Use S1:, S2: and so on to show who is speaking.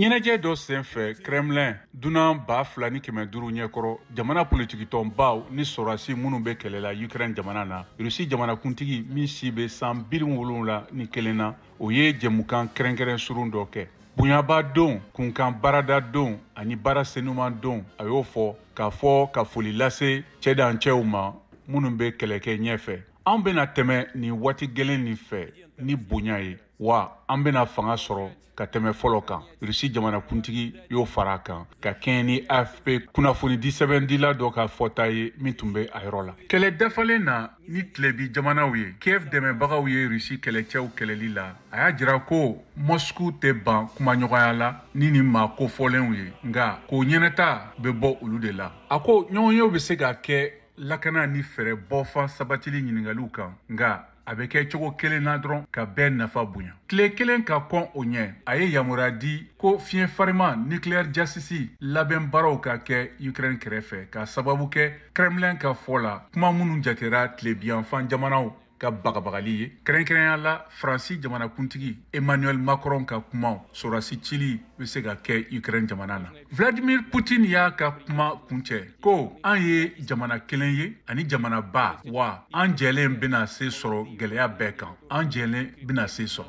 S1: ɲɛnajɛ dɔ sen fɛ kremlin dunan b'a fila ni kɛmɛ duru ɲɛkɔrɔ jamana politikitɔnbaw ni sɔrɔsi minnu be kɛlɛla ukraine jamana na rusi jamanakuntigi min si be saan bilin wolonwula ni kelen na o ye jɛmukan kɛrɛnkɛrɛn surun dɔ kɛ bonyaba don kunkan baarada don ani baara senuman don a y'o fɔ k'a fɔ ka foli lase cɛdancɛw ma minnu be kɛlɛkɛ ɲɛfɛ anw bena tɛmɛ nin waati gwɛlɛn nin fɛ ni bonya ye wa an bena fanga sɔrɔ ka tɛmɛ fɔlɔ kan rusi jamanakuntigi y'o fara kan ka kɛɲɛ ni afp kunnafonidi sɛbɛndila dɔ ka fɔta ye min tun be a yɔrɔ la kɛlɛ dafalen na ni tilebi jamanaw ye kiev dɛmɛbagaw ye rusi kɛlɛcɛw kɛlɛli la a y'a jira ko mɔsku tɛ ban kumaɲɔgɔnya la ni nin ma kofɔlenw ye nga k'o ɲɛnɛta be bɔ olu de la a ko ɲɔgɔnyew be se ka kɛ lakana ni fɛɛrɛ bɔfan sabatili ɲiningaliw kan nga a bɛ kɛ cogo kelen na dɔrɔn ka bɛɛ nafa bonya tile kelen ka kɔn o ɲɛ a ye yamaruya di ko fiɲɛ farima nikilɛri jasisi labɛn baaraw ka kɛ ukrɛni kɛrɛfɛ ka sababu kɛ kremlin ka fɔ la kuma minnu jatera tilebiyanfan jamanaw ka bagabagali ye kɛrɛnkɛrɛnya la faransi jamanakuntigi emmanuel macron ka kumaw sorasi cili be se ka kɛ ukrɛne jamana na vladimir putin y'a ka kuma kuncɛ ko an ye jamana kelen ye ani jamanaba wa an jɛlen bena se sɔrɔ gwɛlɛya bɛɛ kan an jɛlen bena se sɔrɔ